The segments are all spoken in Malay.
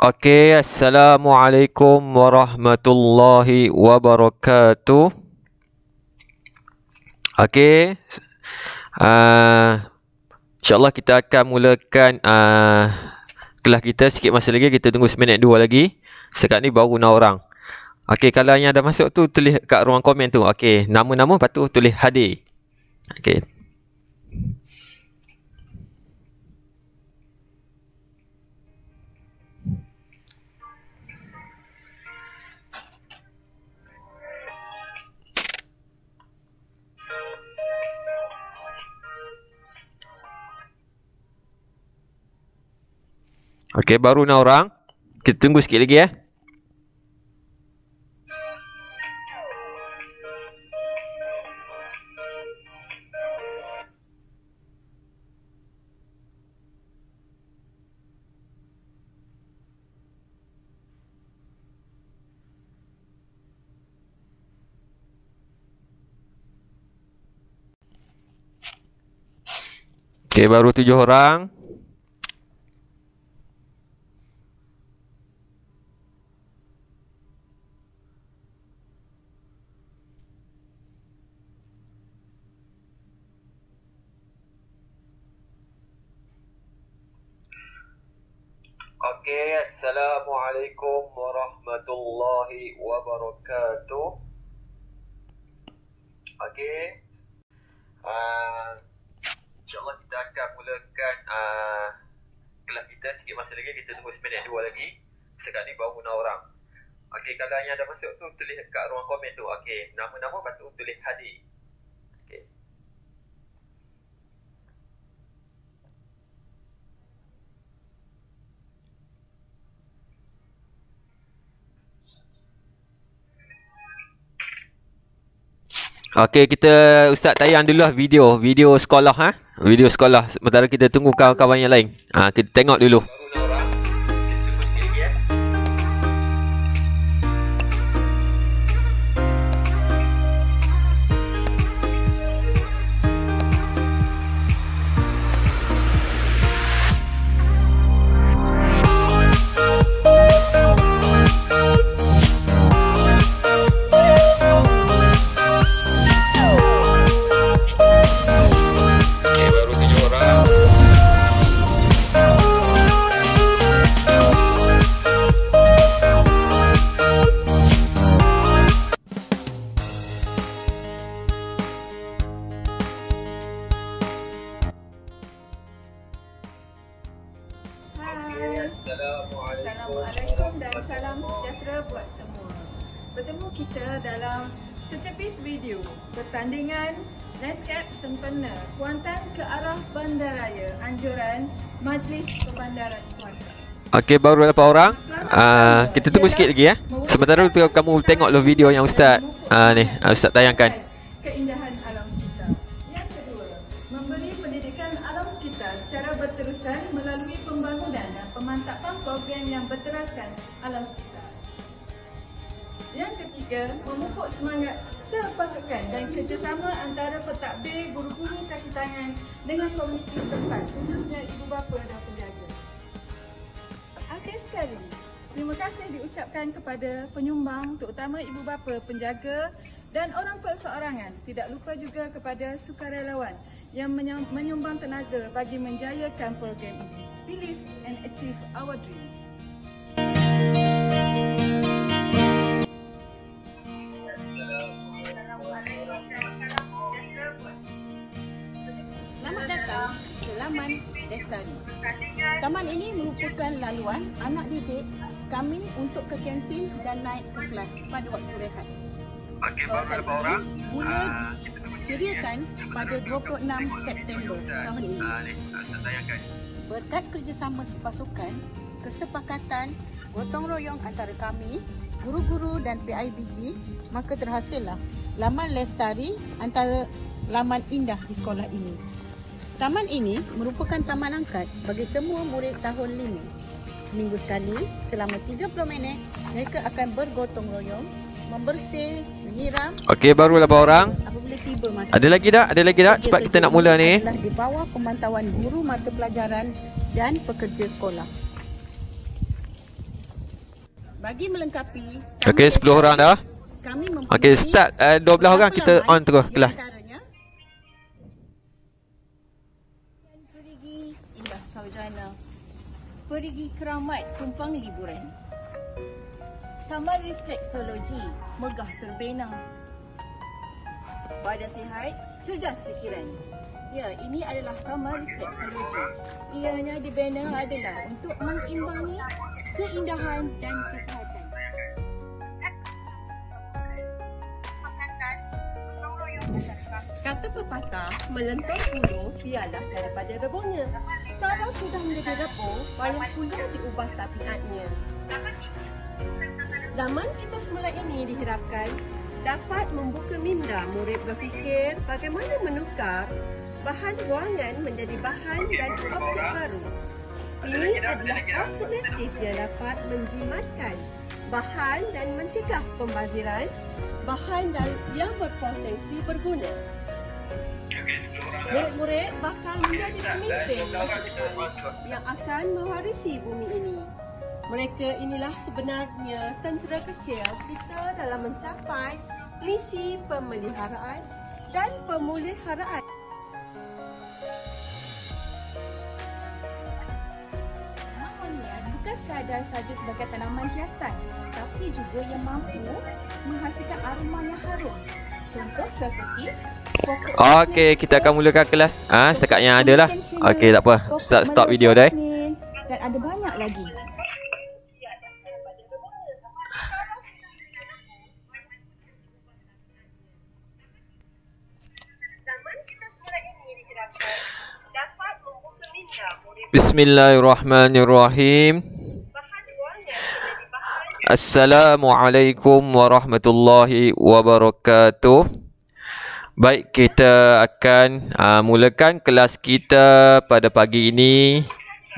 Okey, assalamualaikum warahmatullahi wabarakatuh. Okey. Uh, InsyaAllah kita akan mulakan uh, kelas kita sikit masa lagi. Kita tunggu seminit dua lagi. Sekarang ni baru enam orang. Okey, kalau yang ada masuk tu tulis kat ruang komen tu. Okey, nama-nama lepas tu tulis hadir. Okey. Okey, baru enam orang. Kita tunggu sikit lagi eh. Okay, baru tujuh orang. Assalamualaikum warahmatullahi wabarakatuh. Okey. Uh, InsyaAllah kita akan mulakan uh, ah, kelas kita sikit masa lagi. Kita tunggu seminit dua lagi. Sekarang ni baru guna orang. Okey, kalau yang dah masuk tu tulis kat ruang komen tu. Okey, nama-nama patut tulis hadir. Okey, kita Ustaz tayang dulu lah video. Video sekolah. Ha? Video sekolah. Sementara kita tunggu kawan-kawan yang lain. Ha, kita tengok dulu. Okay baru 8 orang uh, Kita tunggu sikit lagi ya Sementara tu kamu tengok lo video yang Ustaz uh, ni, ah, Ustaz tayangkan Keindahan alam sekitar Yang kedua Memberi pendidikan alam sekitar secara berterusan Melalui pembangunan dan pemantapan program yang berteraskan alam sekitar Yang ketiga Memupuk semangat sepasukan dan kerjasama antara petakbir, guru-guru kaki tangan dengan komuniti setempat khususnya ibu bapa dan pendidik sekali. Terima kasih diucapkan kepada penyumbang, terutama ibu bapa, penjaga dan orang perseorangan. Tidak lupa juga kepada sukarelawan yang menyumbang tenaga bagi menjayakan program ini. Believe and achieve our dream. Selamat datang ke Laman Destari. Taman ini merupakan laluan anak didik kami untuk ke kantin dan naik ke kelas pada waktu rehat. Okey, baru ada berapa orang? Mula ah, uh, diceriakan ya. pada 26 September tahun ini. Berkat kerjasama sepasukan, kesepakatan, gotong royong antara kami, guru-guru dan PIBG, maka terhasillah laman lestari antara laman indah di sekolah ini. Taman ini merupakan taman angkat bagi semua murid tahun lima Seminggu sekali, selama 30 minit, mereka akan bergotong royong, membersih, menyiram. Okey, baru berapa orang? Ada lagi tak? Ada lagi tak? Cepat kita nak mula ni. Di bawah pemantauan guru mata pelajaran dan pekerja sekolah. Bagi melengkapi Okey, 10 orang dah. Okey, start uh, eh, 12 orang kita on terus kelas. pergi keramat tumpang liburan. Taman refleksologi, megah terbina. Pada sihat, cerdas fikiran. Ya, ini adalah taman refleksologi. Ianya dibina adalah untuk mengimbangi keindahan dan kesehatan. Kata pepatah, melentur burung ialah daripada rebungnya sekarang sudah menjadi dapur, wayang kulit diubah tapiatnya. Laman kita semula ini diharapkan dapat membuka minda murid berfikir bagaimana menukar bahan ruangan menjadi bahan dan objek baru. Ini adalah alternatif yang dapat menjimatkan bahan dan mencegah pembaziran bahan dan yang berpotensi berguna murid-murid bakal menjadi pemimpin yang akan mewarisi bumi ini. Mereka inilah sebenarnya tentera kecil kita dalam mencapai misi pemeliharaan dan pemuliharaan. bukan sekadar saja sebagai tanaman hiasan tapi juga yang mampu menghasilkan aroma yang harum contoh seperti Okey, kita akan mulakan kelas. Ah, ha, setakat yang ada lah. Okey, tak apa. Start stop video dah. Eh. Dan ada banyak lagi. Bismillahirrahmanirrahim. Assalamualaikum warahmatullahi wabarakatuh. Baik, kita akan uh, mulakan kelas kita pada pagi ini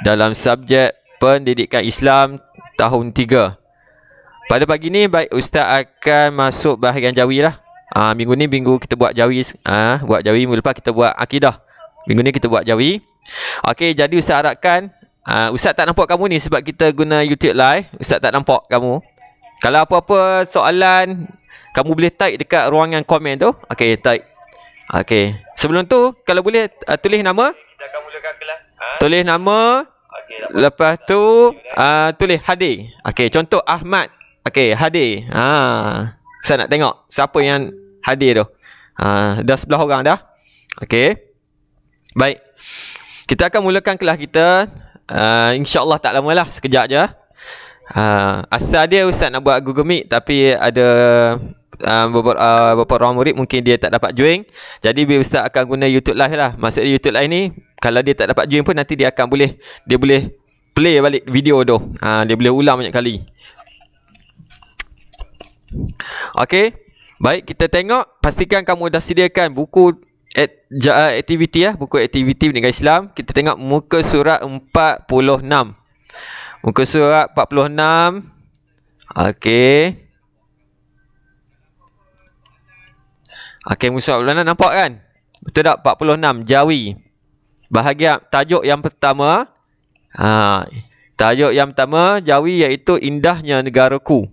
dalam subjek pendidikan Islam tahun 3. Pada pagi ini, baik Ustaz akan masuk bahagian jawi lah. Uh, minggu ni minggu kita buat jawi. Uh, ah, buat jawi, minggu lepas kita buat akidah. Minggu ni kita buat jawi. Okey, jadi Ustaz harapkan, uh, Ustaz tak nampak kamu ni sebab kita guna YouTube live. Ustaz tak nampak kamu. Kalau apa-apa soalan, kamu boleh type dekat ruangan komen tu. okay type. okay. Sebelum tu, kalau boleh uh, tulis nama. Ha? Tulis nama. lepas tu, uh, tulis Hadi. okay. contoh Ahmad. okay Hadi. Ha. Saya nak tengok siapa yang hadir tu. Ha, dah sebelah orang dah. okay. Baik. Kita akan mulakan kelas kita. Uh, InsyaAllah tak lama lah. Sekejap je. Uh, asal dia Ustaz nak buat Google Meet tapi ada Ah, beberapa uh, beberapa orang murid mungkin dia tak dapat join. Jadi bila ustaz akan guna YouTube live lah. Maksudnya YouTube live ni kalau dia tak dapat join pun nanti dia akan boleh dia boleh play balik video tu. Ha, dia boleh ulang banyak kali. Okey. Baik kita tengok pastikan kamu dah sediakan buku aktiviti ya buku aktiviti negara Islam kita tengok muka surat 46 muka surat 46 okey Okay Musa Ulana nampak kan? Betul tak? 46 Jawi Bahagian tajuk yang pertama ha, Tajuk yang pertama Jawi iaitu indahnya negaraku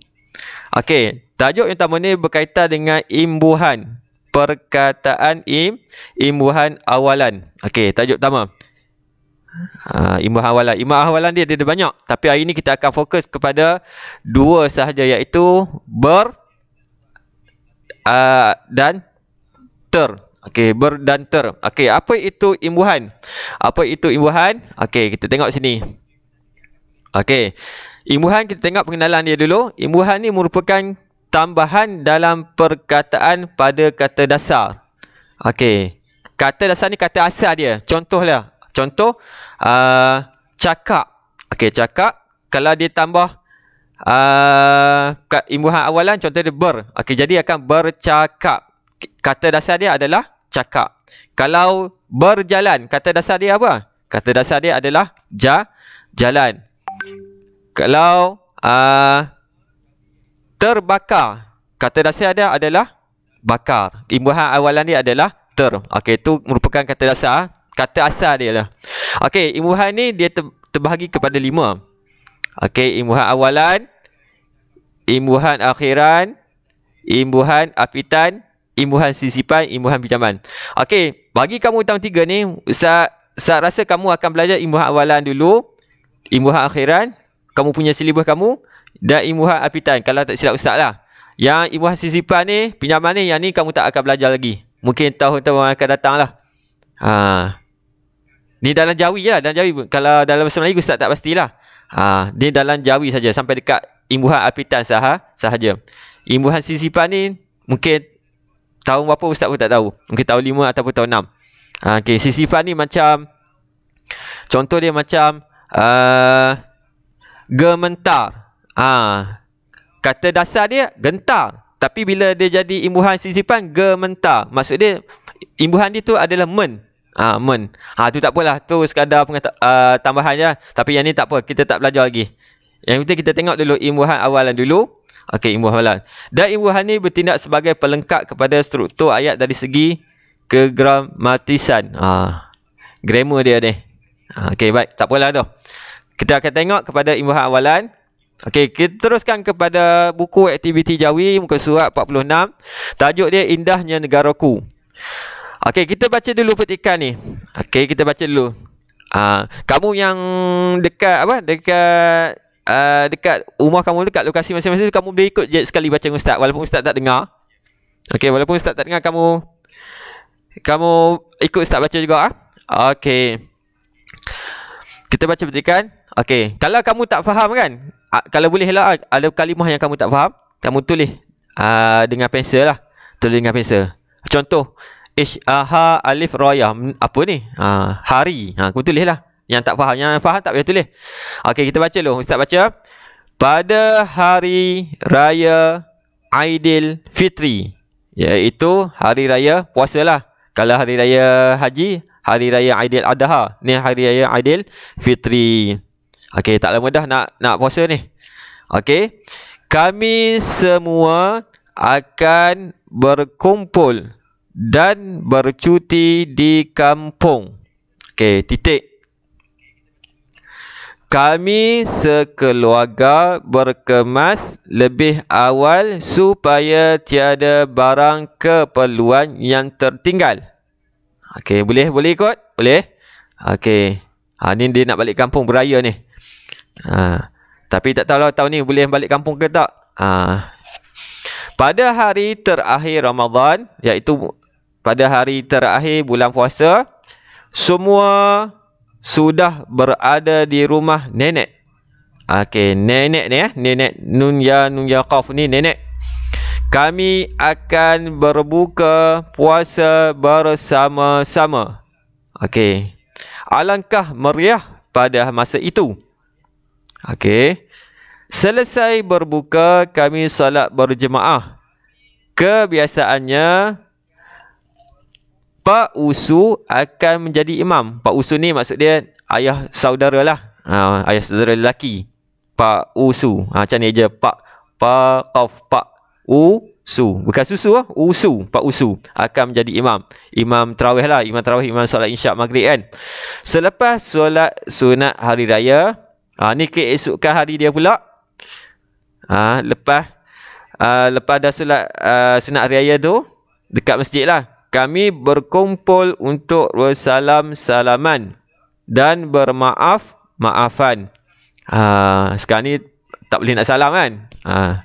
Okay Tajuk yang pertama ni berkaitan dengan imbuhan Perkataan im Imbuhan awalan Okay tajuk pertama ha, Imbuhan awalan Imbuhan awalan dia, dia ada banyak Tapi hari ini kita akan fokus kepada Dua sahaja iaitu Ber uh, Dan ter Okey ber dan ter Okey apa itu imbuhan Apa itu imbuhan Okey kita tengok sini Okey Imbuhan kita tengok pengenalan dia dulu Imbuhan ni merupakan tambahan dalam perkataan pada kata dasar Okey Kata dasar ni kata asal dia Contoh lah, Contoh uh, Cakap Okey cakap Kalau dia tambah Uh, imbuhan awalan contoh dia ber okey jadi akan bercakap kata dasar dia adalah cakap. Kalau berjalan, kata dasar dia apa? Kata dasar dia adalah ja jalan. Kalau uh, terbakar, kata dasar dia adalah bakar. Imbuhan awalan dia adalah ter. Okey, itu merupakan kata dasar. Kata asal dia lah. Okey, imbuhan ni dia ter terbahagi kepada lima. Okey, imbuhan awalan, imbuhan akhiran, imbuhan apitan, imbuhan sisipan, imbuhan pinjaman. Okey, bagi kamu tahun tiga ni, Ustaz, Ustaz rasa kamu akan belajar imbuhan awalan dulu, imbuhan akhiran, kamu punya silibus kamu, dan imbuhan apitan, kalau tak silap Ustaz lah. Yang imbuhan sisipan ni, pinjaman ni, yang ni kamu tak akan belajar lagi. Mungkin tahun-tahun akan datang lah. Ha. Ni dalam jawi je lah, dalam jawi. Kalau dalam bahasa Melayu, Ustaz tak pastilah. Ha. Ni dalam jawi saja sampai dekat imbuhan apitan sah sahaja. Imbuhan sisipan ni, mungkin tahun berapa ustaz pun tak tahu mungkin tahun lima ataupun tahun enam. ha, okey si sifat ni macam contoh dia macam uh, gementar ha, kata dasar dia gentar tapi bila dia jadi imbuhan sisipan gementar maksud dia imbuhan dia tu adalah men ah ha, men ah ha, tu tak apalah tu sekadar pengata, uh, tambahan je lah. tapi yang ni tak apa kita tak belajar lagi yang kita kita tengok dulu imbuhan awalan dulu Okey, ibu halal. Dan ibu Hani bertindak sebagai pelengkap kepada struktur ayat dari segi kegramatisan. Ah, grammar dia ni. Ha, okey, baik. Tak apalah tu. Kita akan tengok kepada imbuh awalan. Okey, kita teruskan kepada buku aktiviti Jawi muka surat 46. Tajuk dia Indahnya Negaraku. Okey, kita baca dulu petikan ni. Okey, kita baca dulu. Ah, kamu yang dekat apa? Dekat uh, dekat rumah kamu dekat lokasi masing-masing tu kamu boleh ikut je sekali baca ustaz walaupun ustaz tak dengar. okay walaupun ustaz tak dengar kamu kamu ikut ustaz baca juga ah. Okey. Kita baca petikan. okay kalau kamu tak faham kan? kalau boleh lah ada kalimah yang kamu tak faham, kamu tulis uh, dengan pensel lah. Tulis dengan pensel. Contoh, Ish, aha, alif, roya. Apa ni? Uh, hari. Ha, ah, kamu tulis lah. Yang tak faham Yang faham tak payah tulis Okey kita baca dulu Ustaz baca Pada hari raya Aidil Fitri Iaitu hari raya puasa lah Kalau hari raya haji Hari raya Aidil Adha Ni hari raya Aidil Fitri Okey tak lama dah nak nak puasa ni Okey Kami semua akan berkumpul dan bercuti di kampung. Okey, titik. Kami sekeluarga berkemas lebih awal supaya tiada barang keperluan yang tertinggal. Okey, boleh boleh ikut? Boleh. Okey. Ha ni dia nak balik kampung beraya ni. Ha tapi tak tahu tahun ni boleh balik kampung ke tak. Ha. Pada hari terakhir Ramadan iaitu pada hari terakhir bulan puasa semua sudah berada di rumah nenek. Okey, nenek ni ya. Nenek Nun Ya Nun Ya Qaf ni nenek. Kami akan berbuka puasa bersama-sama. Okey. Alangkah meriah pada masa itu. Okey. Selesai berbuka, kami salat berjemaah. Kebiasaannya, Pak Usu akan menjadi imam. Pak Usu ni maksud dia ayah saudara lah. Ha, ayah saudara lelaki. Pak Usu. Ha, macam ni je. Pak Pak Kauf Pak U Su. Bukan susu lah. Usu. Pak Usu. Akan menjadi imam. Imam terawih lah. Imam terawih. Imam solat insya' maghrib kan. Selepas solat sunat hari raya. Ha, ni keesokan hari dia pula. Ha, lepas. Uh, lepas dah solat uh, sunat hari raya tu. Dekat masjid lah kami berkumpul untuk bersalam-salaman dan bermaaf-maafan. Uh, ah, sekarang ni tak boleh nak salam kan? Uh,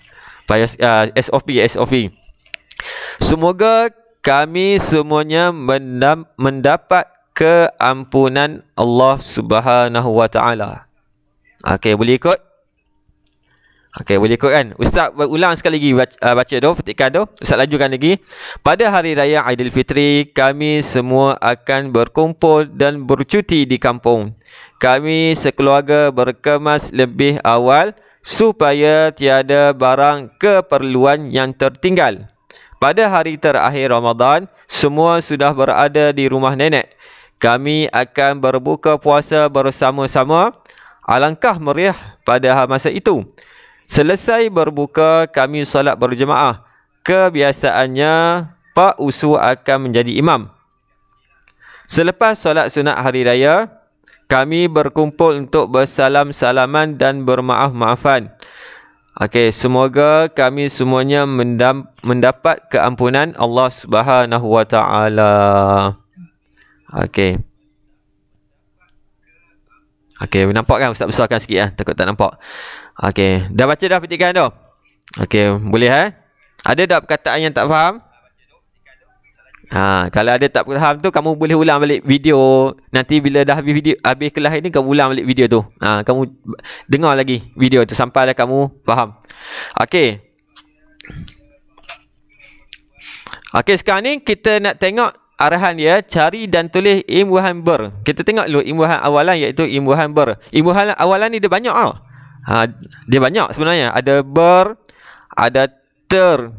ah, ah, SOP, SOP. Semoga kami semuanya mendapat keampunan Allah Subhanahu wa taala. Okey, boleh ikut? Okey, boleh ikut kan? Ustaz ulang sekali lagi baca, uh, baca tu, petikan tu. Ustaz lanjutkan lagi. Pada hari raya Aidilfitri, kami semua akan berkumpul dan bercuti di kampung. Kami sekeluarga berkemas lebih awal supaya tiada barang keperluan yang tertinggal. Pada hari terakhir Ramadan, semua sudah berada di rumah nenek. Kami akan berbuka puasa bersama-sama. Alangkah meriah pada masa itu. Selesai berbuka, kami solat berjemaah. Kebiasaannya, Pak Usu akan menjadi imam. Selepas solat sunat hari raya, kami berkumpul untuk bersalam-salaman dan bermaaf-maafan. Okey, semoga kami semuanya mendapat keampunan Allah Subhanahu Wa Taala. Okey. Okey, nampak kan Ustaz besarkan sikit ah, takut tak nampak. Okey, dah baca dah petikan tu? Okey, boleh eh? Ada tak perkataan yang tak faham? Ha, kalau ada tak faham tu kamu boleh ulang balik video. Nanti bila dah habis video habis kelas ini kamu ulang balik video tu. Ha, kamu dengar lagi video tu sampai dah kamu faham. Okey. Okey, sekarang ni kita nak tengok arahan dia cari dan tulis imbuhan ber. Kita tengok dulu imbuhan awalan iaitu imbuhan ber. Imbuhan awalan ni dia banyak ah ha, dia banyak sebenarnya ada ber ada ter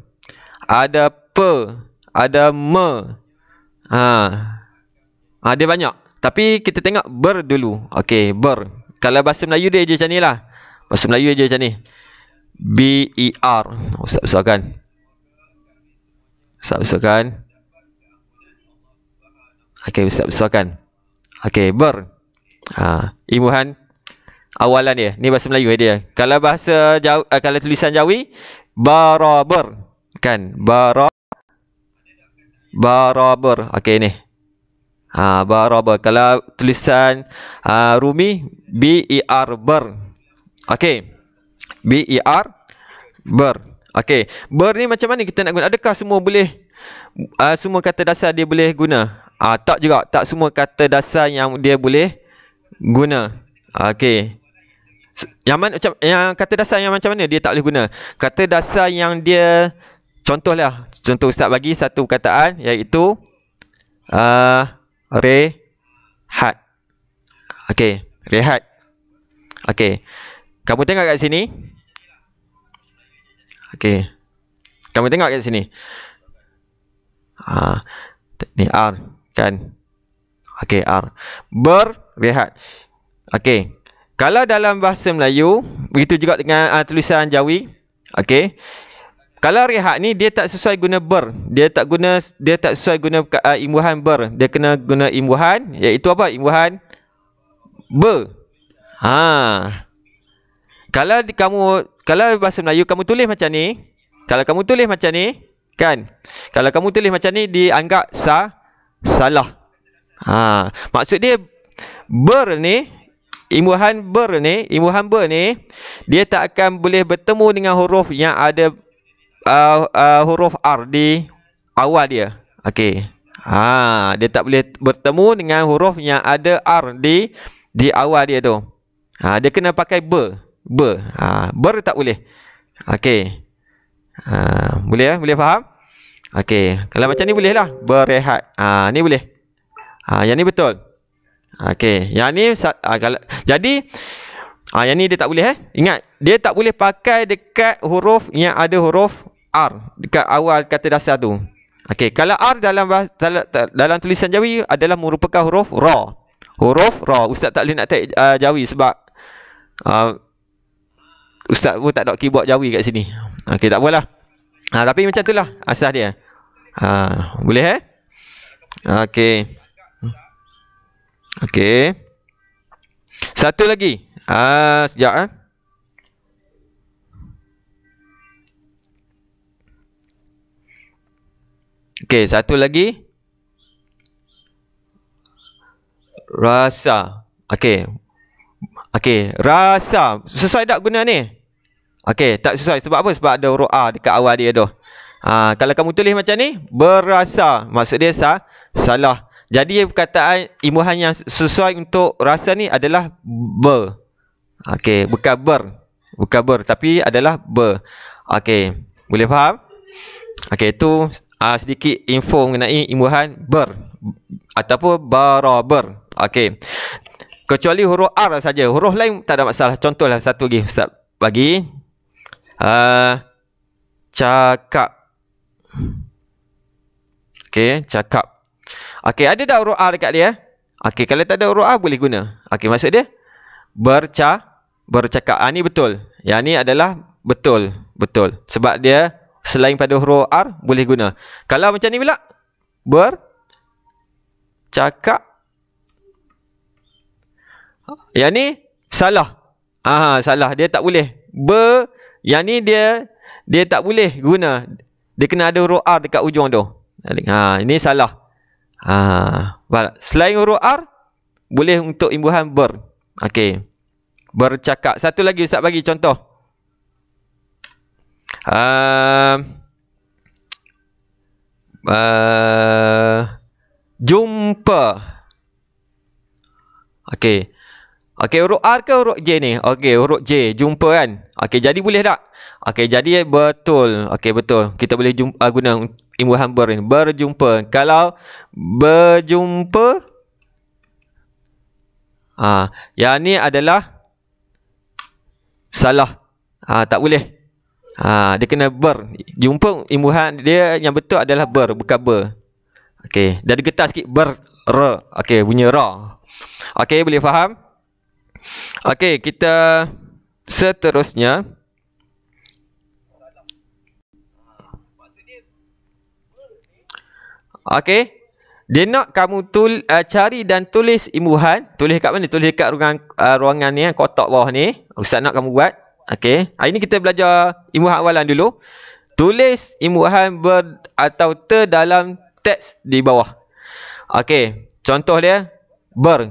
ada pe ada me ha. ha dia banyak tapi kita tengok ber dulu okey ber kalau bahasa Melayu dia je macam ni lah bahasa Melayu je macam ni b e r ustaz besarkan ustaz besarkan okey ustaz besarkan okey ber ha imuhan Awalan dia. Ni bahasa Melayu dia. Kalau bahasa jau, uh, eh, kalau tulisan Jawi barabar kan? Bara barabar. Okey ni. Ha barabar. Kalau tulisan uh, Rumi B E R bar. Okey. B E R bar. Okey. Ber ni macam mana kita nak guna? Adakah semua boleh uh, semua kata dasar dia boleh guna? Uh, tak juga. Tak semua kata dasar yang dia boleh guna. Okey yang mana macam yang kata dasar yang macam mana dia tak boleh guna? Kata dasar yang dia contohlah, contoh ustaz bagi satu perkataan iaitu uh, rehat. Okey, rehat. Okey. Kamu tengok kat sini. Okey. Kamu tengok kat sini. Ah, uh, ni R kan. Okey, R. berrehat. Okey. Kalau dalam bahasa Melayu, begitu juga dengan uh, tulisan Jawi. Okey. Kalau rehat ni dia tak sesuai guna ber. Dia tak guna dia tak sesuai guna uh, imbuhan ber. Dia kena guna imbuhan iaitu apa? Imbuhan Ber. Ha. Kalau kamu kalau bahasa Melayu kamu tulis macam ni, kalau kamu tulis macam ni, kan? Kalau kamu tulis macam ni dianggap sa salah. Ha, maksud dia ber ni imbuhan ber ni, imbuhan ber ni dia tak akan boleh bertemu dengan huruf yang ada uh, uh, huruf r di awal dia. Okey. Ha, dia tak boleh bertemu dengan huruf yang ada r di di awal dia tu. Ha, dia kena pakai ber. Ber. Ha, ber tak boleh. Okey. Ha, boleh eh? Boleh faham? Okey. Kalau macam ni boleh lah. Berehat. Ha, ni boleh. Ha, yang ni betul. Okey, yang ni ah, jadi uh, yang ni dia tak boleh eh. Ingat, dia tak boleh pakai dekat huruf yang ada huruf R dekat awal kata dasar tu. Okey, kalau R dalam dalam, tulisan Jawi adalah merupakan huruf ra. Huruf ra. Ustaz tak boleh nak tag uh, ah, Jawi sebab uh, Ustaz pun tak ada keyboard Jawi kat sini. Okey, tak apalah. Uh, tapi macam itulah asas dia. Uh, boleh eh? Okey. Okey. Satu lagi. Ah sejak eh. Ah. Okey, satu lagi. Rasa. Okey. Okey, rasa. Sesuai tak guna ni? Okey, tak sesuai. Sebab apa? Sebab ada huruf A dekat awal dia tu. Ah, kalau kamu tulis macam ni, berasa. Maksud dia sah, salah. Jadi perkataan imbuhan yang sesuai untuk rasa ni adalah ber. Okey, bukan ber. Bukan ber tapi adalah ber. Okey, boleh faham? Okey, itu uh, ah, sedikit info mengenai imbuhan ber ataupun barabar. Okey. Kecuali huruf R saja. Huruf lain tak ada masalah. Contohlah satu lagi Ustaz bagi. Uh, cakap. Okey, cakap. Okey, ada dah huruf A dekat dia. Eh? Okey, kalau tak ada huruf A boleh guna. Okey, maksud dia berca bercakap. Ah ni betul. Yang ni adalah betul. Betul. Sebab dia selain pada huruf R boleh guna. Kalau macam ni pula ber cakap yang ni salah. Ah salah dia tak boleh. Ber yang ni dia dia tak boleh guna. Dia kena ada huruf R dekat ujung tu. Ha ini salah. Ah, selain huruf R boleh untuk imbuhan ber. Okey. Bercakap. Satu lagi ustaz bagi contoh. Uh, uh, jumpa. Okey. Okey, huruf R ke huruf J ni? Okey, huruf J. Jumpa kan? Okey, jadi boleh tak? Okey, jadi betul. Okey, betul. Kita boleh jumpa, guna Ibu Hambur ini berjumpa. Kalau berjumpa ha, yang ini adalah salah. Ha, tak boleh. Ha, dia kena ber. Jumpa imbuhan dia yang betul adalah ber. Bukan ber. Okey. dari getar sikit. Ber. Re. Okey. Bunyi ra. Okey. Boleh faham? Okey. Kita Seterusnya. Okey. Dia nak kamu tul, uh, cari dan tulis imbuhan. Tulis kat mana? Tulis kat ruangan uh, eh, ruangan ni eh, kotak bawah ni. Ustaz nak kamu buat. Okey. Hari ni kita belajar imbuhan awalan dulu. Tulis imbuhan ber atau ter dalam teks di bawah. Okey. Contoh dia ber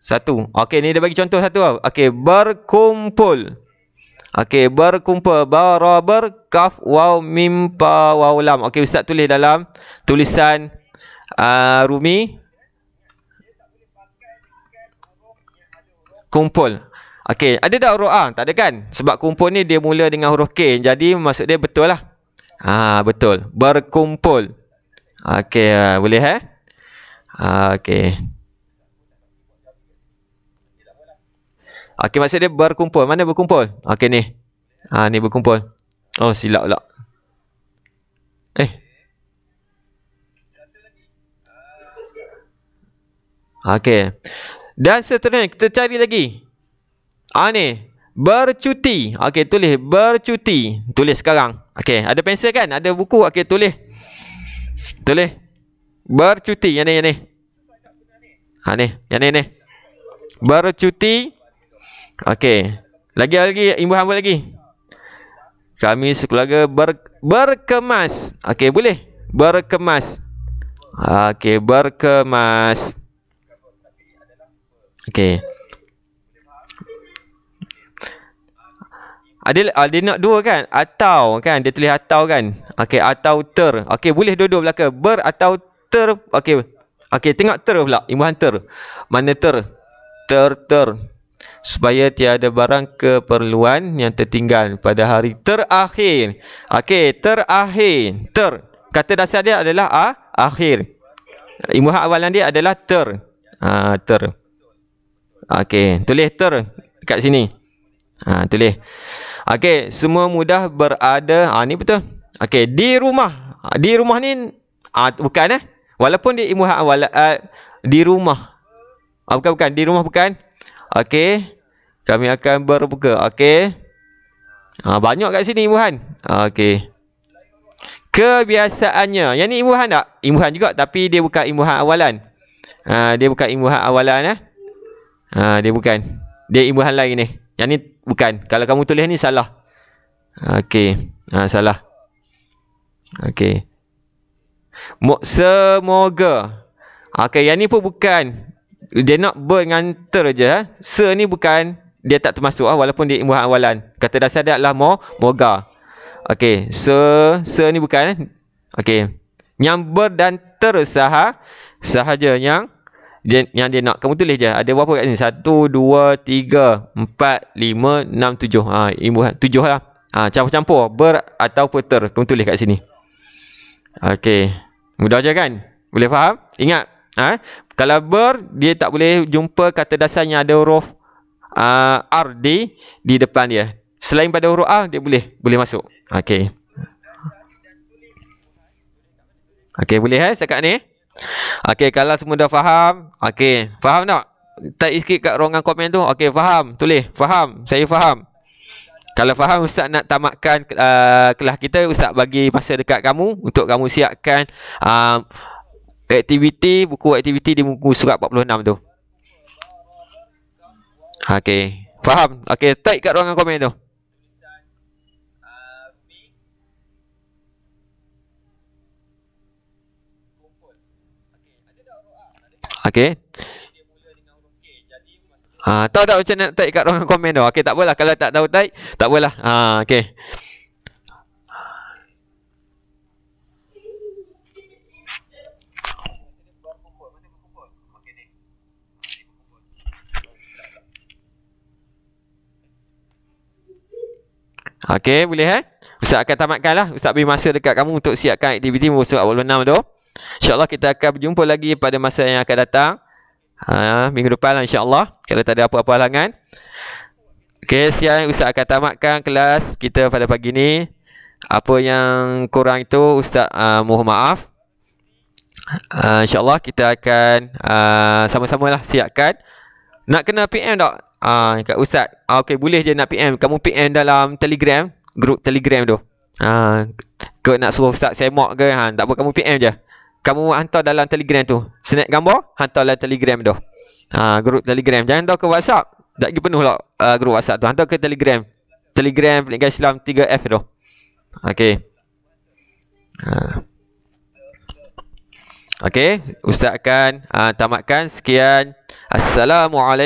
satu. Okey, ni dia bagi contoh satu. Okey, berkumpul. Okey, berkumpul, bara kaf waw mim pa waw lam. Okey, ustaz tulis dalam tulisan uh, Rumi kumpul. Okey, ada tak huruf A? Tak ada kan? Sebab kumpul ni dia mula dengan huruf K. Jadi maksud dia betul lah. Ha, betul. Berkumpul. Okey, ah, boleh eh? Uh, Okey. Okey maksud dia berkumpul. Mana berkumpul? Okey ni. Ha ni berkumpul. Oh silap pula. Eh. Okey. Dan seterusnya kita cari lagi. Ha ni. Bercuti. Okey tulis bercuti. Tulis sekarang. Okey, ada pensel kan? Ada buku. Okey tulis. Tulis. Bercuti yang ni yang ni. Ha ni, yang ni ni. Bercuti. Okey. Lagi lagi ibu hamba lagi. Kami sekeluarga ber, berkemas. Okey, boleh. Berkemas. Okey, berkemas. Okey. Ada uh, nak dua kan? Atau kan? Dia tulis atau kan? Okey, atau ter. Okey, boleh dua-dua belaka. Ber atau ter. Okey. Okey, tengok ter pula. Imbuhan ter. Mana Ter, ter. ter supaya tiada barang keperluan yang tertinggal pada hari terakhir. Okey, terakhir. Ter. Kata dasar dia adalah a ah, akhir. Imbuhan awalan dia adalah ter. Ha, ter. Okey, tulis ter kat sini. Ha, tulis. Okey, semua mudah berada. Ha, ni betul. Okey, di rumah. Di rumah ni ha, bukan eh. Walaupun di imbuhan awal uh, di rumah. Ah, bukan bukan di rumah bukan Okey. Kami akan berbuka. Okey. Ha, banyak kat sini Ibu Han. Ha, okey. Kebiasaannya. Yang ni Ibu Han tak? Ibu Han juga. Tapi dia bukan Ibu Han awalan. Ha, dia bukan Ibu Han awalan. Eh? Ha, dia bukan. Dia Ibu Han lain ni. Yang ni bukan. Kalau kamu tulis ni salah. Ha, okey. Ha, salah. Okey. Semoga. Okey. Yang ni pun bukan. Dia nak ber dengan ter je ha? Sir ni bukan Dia tak termasuk ha? Walaupun dia imbuhan awalan Kata dasar dia adalah mo, Moga Okay Sir Sir ni bukan eh? Ha? Okay Yang ber dan ter ha? sah Sahaja yang dia, Yang dia nak Kamu tulis je Ada berapa kat sini Satu Dua Tiga Empat Lima Enam Tujuh ha, Imbuhan Tujuh lah ha, Campur-campur Ber atau ter Kamu tulis kat sini Okay Mudah je kan Boleh faham Ingat Ha? Kalau ber, dia tak boleh jumpa kata dasar yang ada huruf uh, R D di depan dia. Selain pada huruf A, dia boleh boleh masuk. Okey. Okey, boleh eh setakat ni? Okey, kalau semua dah faham. Okey, faham tak? Tak sikit kat ruangan komen tu. Okey, faham. Tulis. Faham. Saya faham. Kalau faham, Ustaz nak tamatkan uh, kelas kita. Ustaz bagi masa dekat kamu. Untuk kamu siapkan uh, aktiviti buku aktiviti di buku surat 46 tu. Okay faham. Okay tag kat ruangan komen tu. Okay. Ah, uh, tahu tak macam nak tag kat ruangan komen tu? Okey, tak apalah kalau tak tahu tag, tak apalah. Ah, uh, okey. Okey, boleh eh? Ustaz akan tamatkan lah. Ustaz beri masa dekat kamu untuk siapkan aktiviti musuh awal 6 tu. InsyaAllah kita akan berjumpa lagi pada masa yang akan datang. Ha, minggu depan lah insyaAllah. Kalau tak ada apa-apa halangan. Okey, siap Ustaz akan tamatkan kelas kita pada pagi ni. Apa yang kurang itu Ustaz uh, mohon maaf. Uh, InsyaAllah kita akan uh, ah, sama-sama lah siapkan. Nak kena PM tak? Ah, uh, kat ustaz. Uh, ah, okay, boleh je nak PM. Kamu PM dalam Telegram, grup Telegram tu. Ah, uh, kau nak suruh ustaz semak ke? Ha, tak apa kamu PM je. Kamu hantar dalam Telegram tu. Snap gambar, hantar dalam Telegram tu. Ah, uh, grup Telegram. Jangan hantar ke WhatsApp. Tak pergi penuh lah uh, ah, grup WhatsApp tu. Hantar ke Telegram. Telegram Pernikahan Islam 3F tu. Okay. Ha. Ah. Okay. Ustaz akan uh, tamatkan. Sekian. Assalamualaikum.